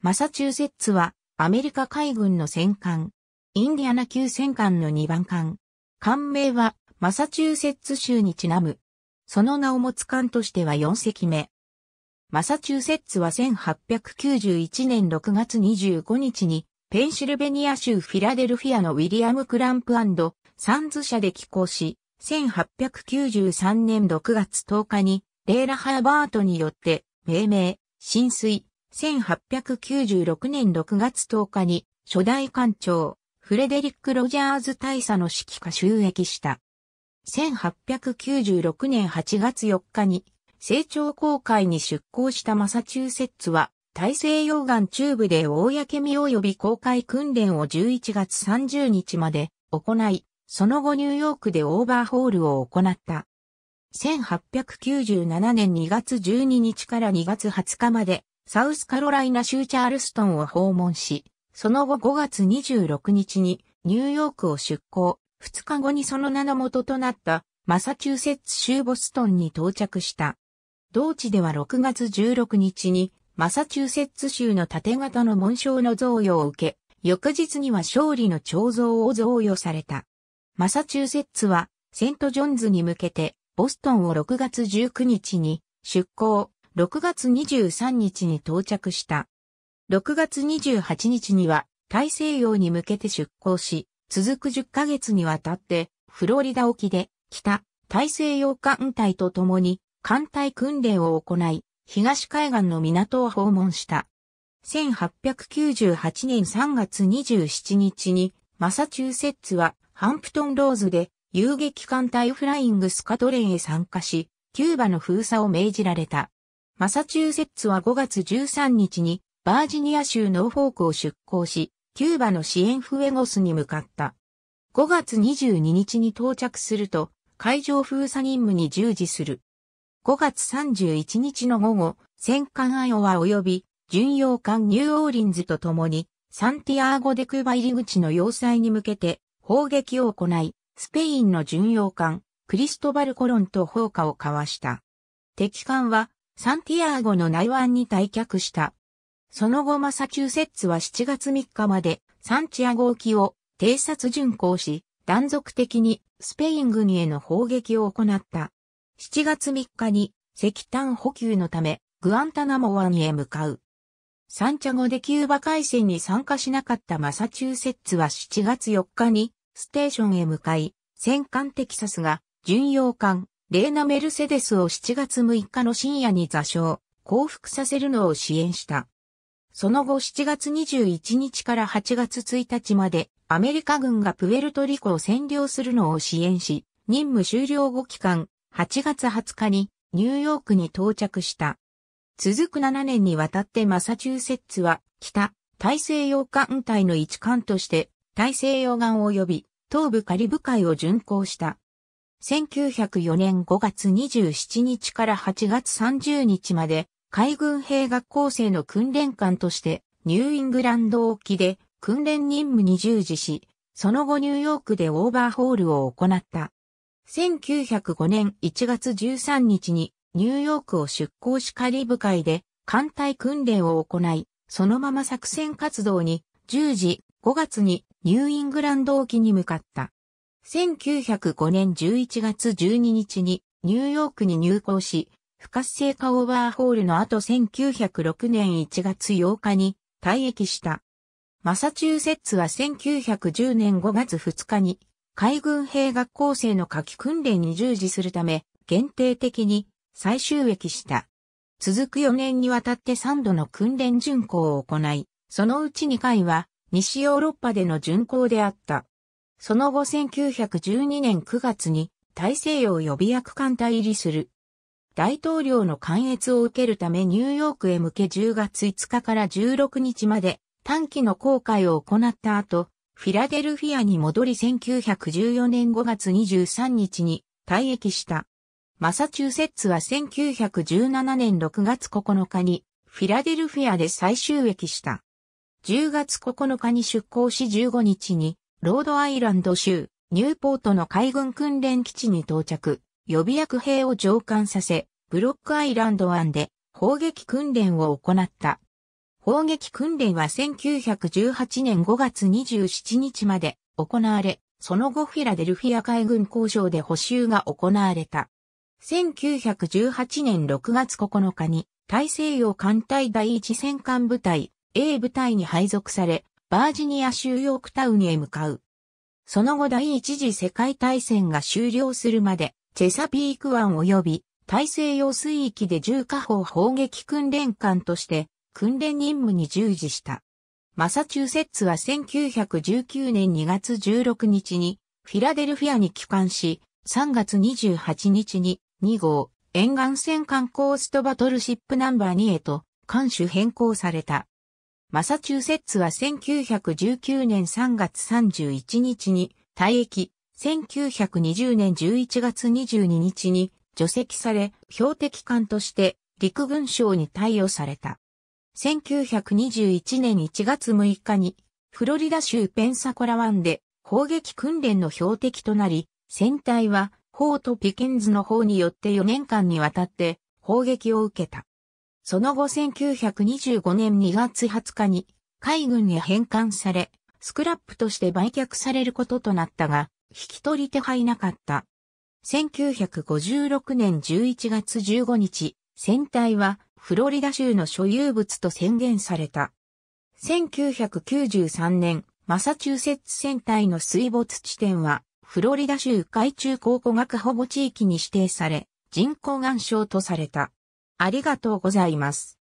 マサチューセッツは、アメリカ海軍の戦艦、インディアナ級戦艦の2番艦。艦名は、マサチューセッツ州にちなむ。その名を持つ艦としては4隻目。マサチューセッツは1891年6月25日に、ペンシルベニア州フィラデルフィアのウィリアム・クランプサンズ社で寄港し、1893年6月10日に、レーラ・ハーバートによって、命名、浸水、1896年6月10日に、初代艦長、フレデリック・ロジャーズ大佐の指揮下収益した。1896年8月4日に、成長公会に出港したマサチューセッツは、大西洋岸中部で公身及び公開訓練を11月30日まで行い、その後ニューヨークでオーバーホールを行った。1897年2月12日から2月20日までサウスカロライナ州チャールストンを訪問し、その後5月26日にニューヨークを出港、2日後にその名の元となったマサチューセッツ州ボストンに到着した。同地では6月16日にマサチューセッツ州の縦型の紋章の贈与を受け、翌日には勝利の彫像を贈与された。マサチューセッツはセントジョンズに向けてボストンを6月19日に出港、6月23日に到着した。6月28日には大西洋に向けて出港し、続く10ヶ月にわたってフロリダ沖で北大西洋艦隊と共に艦隊訓練を行い、東海岸の港を訪問した。1898年3月27日にマサチューセッツはハンプトンローズで遊撃艦隊フライングスカトレンへ参加し、キューバの封鎖を命じられた。マサチューセッツは5月13日にバージニア州ノーフォークを出港し、キューバの支援フエゴスに向かった。5月22日に到着すると、海上封鎖任務に従事する。5月31日の午後、戦艦アイオワ及び巡洋艦ニューオーリンズと共に、サンティアーゴ・デクバ入り口の要塞に向けて砲撃を行い、スペインの巡洋艦、クリストバル・コロンと砲火を交わした。敵艦はサンティアーゴの内湾に退却した。その後マサチューセッツは7月3日までサンチアゴ沖を偵察巡航し、断続的にスペイン軍への砲撃を行った。7月3日に石炭補給のためグアンタナモ湾へ向かう。サンチャゴでキューバ海戦に参加しなかったマサチューセッツは7月4日にステーションへ向かい、戦艦テキサスが巡洋艦レーナ・メルセデスを7月6日の深夜に座礁、降伏させるのを支援した。その後7月21日から8月1日までアメリカ軍がプエルトリコを占領するのを支援し、任務終了後期間8月20日にニューヨークに到着した。続く7年にわたってマサチューセッツは北大西洋艦隊の一艦として大西洋岸及び東部カリブ海を巡航した。1904年5月27日から8月30日まで海軍兵学校生の訓練官としてニューイングランド沖で訓練任務に従事し、その後ニューヨークでオーバーホールを行った。1905年1月13日にニューヨークを出港しカリブ海で艦隊訓練を行い、そのまま作戦活動に10時5月にニューイングランド沖に向かった。1905年11月12日にニューヨークに入港し、不活性化オーバーホールの後1906年1月8日に退役した。マサチューセッツは1910年5月2日に海軍兵学校生の夏季訓練に従事するため限定的に再終役した。続く4年にわたって3度の訓練巡航を行い、そのうち2回は西ヨーロッパでの巡航であった。その後1912年9月に大西洋予備役艦隊入りする。大統領の関越を受けるためニューヨークへ向け10月5日から16日まで短期の航海を行った後、フィラデルフィアに戻り1914年5月23日に退役した。マサチューセッツは1917年6月9日にフィラデルフィアで再終役した。10月9日に出港し15日にロードアイランド州、ニューポートの海軍訓練基地に到着、予備役兵を上官させ、ブロックアイランド湾で砲撃訓練を行った。砲撃訓練は1918年5月27日まで行われ、その後フィラデルフィア海軍工場で補修が行われた。1918年6月9日に大西洋艦隊第一戦艦部隊 A 部隊に配属され、バージニア州ヨークタウンへ向かう。その後第一次世界大戦が終了するまで、チェサピーク湾及び大西洋水域で重火砲砲撃訓練艦として訓練任務に従事した。マサチューセッツは1919年2月16日にフィラデルフィアに帰還し、3月28日に2号沿岸線観光ストバトルシップナンバー2へと艦首変更された。マサチューセッツは1919年3月31日に退役、1920年11月22日に除籍され、標的艦として陸軍省に対応された。1921年1月6日にフロリダ州ペンサコラ湾で砲撃訓練の標的となり、船体はホート・ピケンズの方によって4年間にわたって砲撃を受けた。その後1925年2月20日に海軍へ返還され、スクラップとして売却されることとなったが、引き取り手配なかった。1956年11月15日、船体はフロリダ州の所有物と宣言された。1993年、マサチューセッツ船体の水没地点は、フロリダ州海中考古学保護地域に指定され、人口岩礁とされた。ありがとうございます。